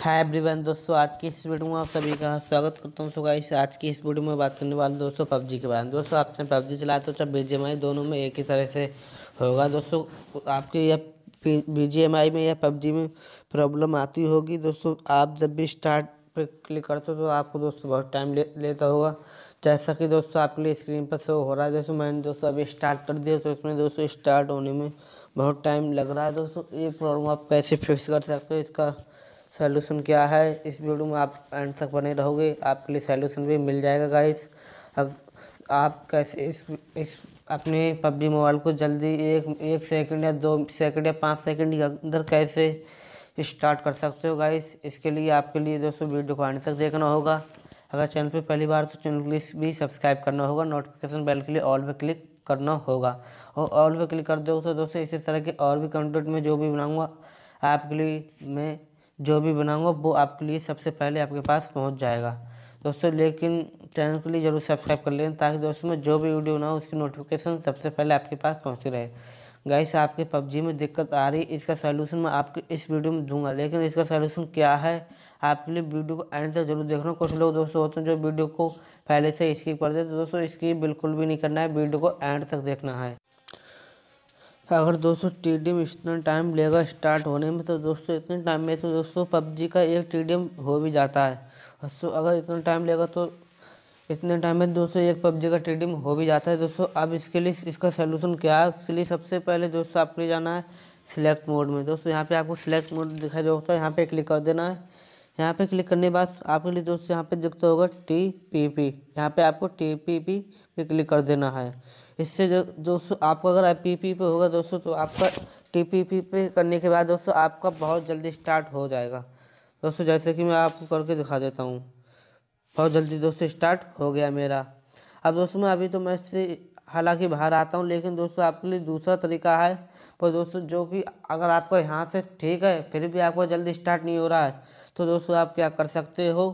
hi everyone दोस्तों आज की इस वीडियो में आप सभी का स्वागत करता हूँ सुगा इस आज की इस वीडियो में बात करने वाले दोस्तों पबजी के बारे में दोस्तों आपने पबजी चलाया तो चाहे बी दोनों में एक ही तरह से होगा दोस्तों आपके यह बी में या पबजी में प्रॉब्लम आती होगी दोस्तों आप जब भी स्टार्ट पर क्लिक करते हो तो आपको दोस्तों बहुत टाइम ले, लेता होगा जैसा कि दोस्तों आपके लिए स्क्रीन पर शो हो रहा है दोस्तों मैंने दोस्तों अभी स्टार्ट कर दिया तो इसमें दोस्तों स्टार्ट होने में बहुत टाइम लग रहा है दोस्तों ये प्रॉब्लम आप कैसे फिक्स कर सकते हो इसका सोल्यूशन क्या है इस वीडियो में आप एंड तक बने रहोगे आपके लिए सोल्यूशन भी मिल जाएगा गाइस अब आप कैसे इस इस अपने पबजी मोबाइल को जल्दी एक एक सेकंड या दो सेकंड या पाँच सेकंड के अंदर कैसे स्टार्ट कर सकते हो गाइस इसके लिए आपके लिए दोस्तों वीडियो को आने तक देखना होगा अगर चैनल पर पहली बार तो चैनल को भी सब्सक्राइब करना होगा नोटिफिकेशन बेल के लिए ऑल पे क्लिक करना होगा और ऑल पे क्लिक कर दो तो दोस्तों इसी तरह के और भी कंटेंट में जो भी बनाऊँगा आपके लिए मैं जो भी बनाऊँगा वो आपके लिए सबसे पहले आपके पास पहुँच जाएगा दोस्तों लेकिन चैनल के लिए जरूर सब्सक्राइब कर लें ताकि दोस्तों मैं जो भी वीडियो बनाऊँ उसकी नोटिफिकेशन सबसे पहले आपके पास पहुँचती रहे गाइस आपके पबजी में दिक्कत आ रही इसका सलूशन मैं आपको इस वीडियो में दूंगा लेकिन इसका सलूशन क्या है आपके लिए वीडियो को एंड तक जरूर देखना कुछ लोग दोस्तों होते हैं जो वीडियो को पहले से स्किप कर देते तो दोस्तों स्किप बिल्कुल भी नहीं करना है वीडियो को एंड तक देखना है अगर दोस्तों टी डी एम इतना टाइम लेगा स्टार्ट होने में तो दोस्तों इतने टाइम में तो दोस्तों पबजी का एक टी डी एम हो भी जाता है दोस्तों अगर इतना टाइम लेगा तो इतने टाइम में दोस्तों एक पबजी का टी डी एम हो भी जाता है दोस्तों अब इसके लिए इसका सलूशन क्या है इसके लिए सबसे पहले दोस्तों आपको जाना है सिलेक्ट मोड में दोस्तों यहाँ पे आपको सिलेक्ट मोड दिखाई है यहाँ पे क्लिक कर देना है यहाँ पे क्लिक करने के बाद आपके लिए दोस्त यहाँ पे दिखता होगा टी पी पी यहाँ पे आपको टी पी पी पे क्लिक कर देना है इससे जो दोस्तों आपको अगर पी पी पे होगा दोस्तों तो आपका टी पी पी पे करने के बाद दोस्तों आपका बहुत जल्दी स्टार्ट हो जाएगा दोस्तों जैसे कि मैं आपको करके दिखा देता हूँ बहुत जल्दी दोस्तों स्टार्ट हो गया मेरा अब दोस्तों मैं अभी तो मैं इससे हालांकि बाहर आता हूँ लेकिन दोस्तों आपके लिए दूसरा तरीका है पर दोस्तों जो कि अगर आपको यहाँ से ठीक है फिर भी आपको जल्दी स्टार्ट नहीं हो रहा है तो दोस्तों आप क्या कर सकते हो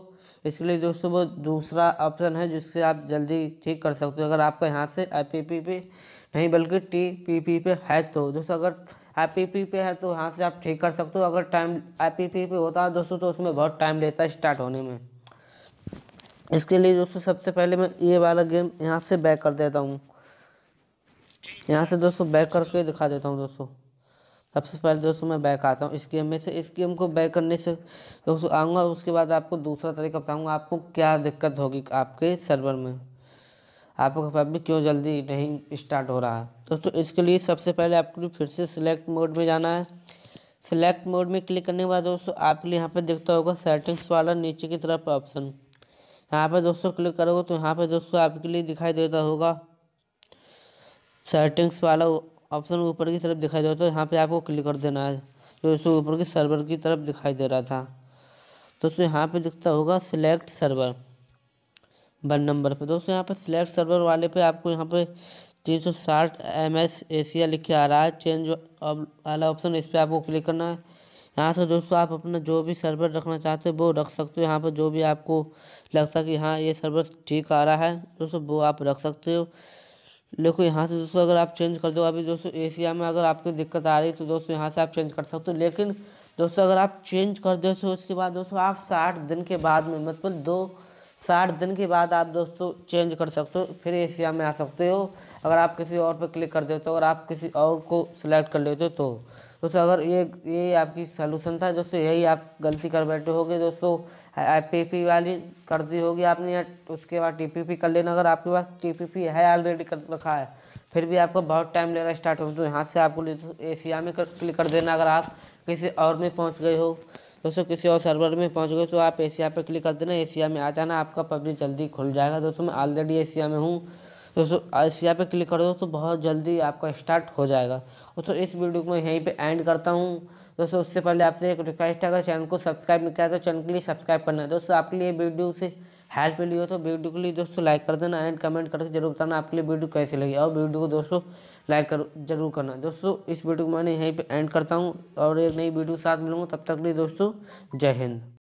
इसके लिए दोस्तों वो दूसरा ऑप्शन है जिससे आप जल्दी ठीक कर सकते हो अगर आपका यहाँ से आई पी पी पे नहीं बल्कि टी पी पी पे है तो दोस्तों अगर आई पी पी पे है तो यहाँ से आप ठीक कर सकते हो अगर टाइम आई पी पी पे होता है दोस्तों तो उसमें बहुत टाइम लेता है स्टार्ट होने में इसके लिए दोस्तों सबसे पहले मैं ये वाला गेम यहाँ से बैक कर देता हूँ यहाँ से दोस्तों बैक करके दिखा देता हूँ दोस्तों सबसे पहले दोस्तों मैं बैक आता हूँ इस गेम में से इस गेम को बैक करने से दोस्तों आऊँगा उसके बाद आपको दूसरा तरीका बताऊँगा आपको क्या दिक्कत होगी आपके सर्वर में आपका भी क्यों जल्दी नहीं स्टार्ट हो रहा है दोस्तों इसके लिए सबसे पहले आपको फिर से सिलेक्ट मोड में जाना है सिलेक्ट मोड में क्लिक करने के बाद दोस्तों आपके लिए यहाँ पर दिखता होगा सेटिंग्स वाला नीचे की तरफ ऑप्शन यहाँ पर दोस्तों क्लिक करोगे तो यहाँ पर दोस्तों आपके लिए दिखाई देता होगा सेटिंग्स वाला ऑप्शन ऊपर की तरफ दिखाई दे रहा था यहाँ पे आपको क्लिक कर देना है जो इसको ऊपर के सर्वर की तरफ दिखाई दे रहा था तो दोस्तों यहाँ पे दिखता होगा सिलेक्ट सर्वर वन नंबर पे दोस्तों यहाँ पे सिलेक्ट सर्वर वाले पे आपको यहाँ पे तीन सौ साठ एम एस एशिया लिख के आ रहा है चेंज वाला ऑप्शन इस पर आपको क्लिक करना है यहाँ से दोस्तों आप अपना जो भी सर्वर रखना चाहते हो वो रख सकते हो यहाँ पर जो भी आपको लगता है कि हाँ ये सर्वर ठीक आ रहा है दोस्तों वो आप रख सकते हो देखो यहाँ से दोस्तों अगर आप चेंज कर दो अभी दोस्तों एशिया में अगर आपको दिक्कत आ रही है तो दोस्तों यहाँ से आप चेंज कर सकते हो लेकिन दोस्तों अगर आप चेंज कर दो तो उसके बाद दोस्तों आप साठ दिन के बाद में मतलब दो साठ दिन के बाद आप दोस्तों चेंज कर सकते हो फिर एशिया में आ सकते हो अगर आप किसी और पर क्लिक कर देते हो तो, अगर आप किसी और को सिलेक्ट कर लेते हो तो दोस्तों अगर ये ये आपकी सलूशन था दोस्तों यही आप गलती कर बैठे होगे दोस्तों आई वाली कर दी होगी आपने या उसके बाद टी कर लेना अगर आपके पास टी है ऑलरेडी कर रखा है फिर भी आपको बहुत टाइम लेगा स्टार्ट हो तो यहाँ से आपको एशिया में क्लिक कर देना अगर आप किसी और में पहुँच गए हो दोस्तों किसी और सर्वर में पहुँच गए तो आप एशिया पर क्लिक कर देना एशिया में आ जाना आपका पब्लिक जल्दी खुल जाएगा दोस्तों मैं ऑलरेडी एशिया में हूँ दोस्तों इस यहाँ पे क्लिक कर दो तो बहुत जल्दी आपका स्टार्ट हो जाएगा दोस्तों इस वीडियो को मैं यहीं पे एंड करता हूँ दोस्तों उससे पहले आपसे एक रिक्वेस्ट है अगर चैनल को सब्सक्राइब नहीं किया तो चैनल के लिए सब्सक्राइब करना है दोस्तों आपके लिए वीडियो से हेल्प मिली हो तो वीडियो के लिए दोस्तों लाइक कर देना एंड कमेंट करके जरूर बताना आपके लिए वीडियो कैसे लगी और वीडियो को दोस्तों लाइक कर जरूर करना दोस्तों इस वीडियो को मैंने यहीं पर एंड करता हूँ और एक नई वीडियो के साथ मिलूँगा तब तक लिए दोस्तों जय हिंद